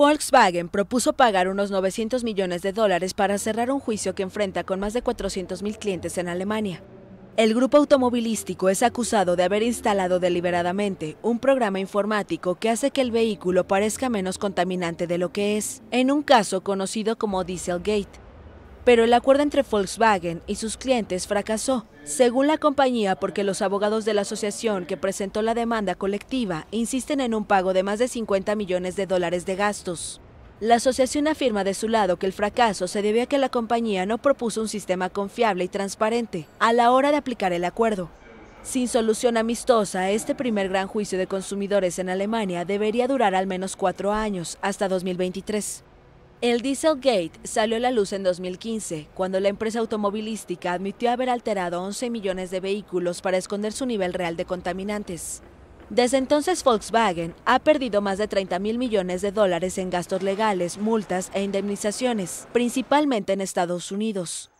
Volkswagen propuso pagar unos 900 millones de dólares para cerrar un juicio que enfrenta con más de 400.000 clientes en Alemania. El grupo automovilístico es acusado de haber instalado deliberadamente un programa informático que hace que el vehículo parezca menos contaminante de lo que es, en un caso conocido como Dieselgate. Pero el acuerdo entre Volkswagen y sus clientes fracasó, según la compañía, porque los abogados de la asociación que presentó la demanda colectiva insisten en un pago de más de 50 millones de dólares de gastos. La asociación afirma de su lado que el fracaso se debió a que la compañía no propuso un sistema confiable y transparente a la hora de aplicar el acuerdo. Sin solución amistosa, este primer gran juicio de consumidores en Alemania debería durar al menos cuatro años, hasta 2023. El Dieselgate salió a la luz en 2015, cuando la empresa automovilística admitió haber alterado 11 millones de vehículos para esconder su nivel real de contaminantes. Desde entonces Volkswagen ha perdido más de 30 mil millones de dólares en gastos legales, multas e indemnizaciones, principalmente en Estados Unidos.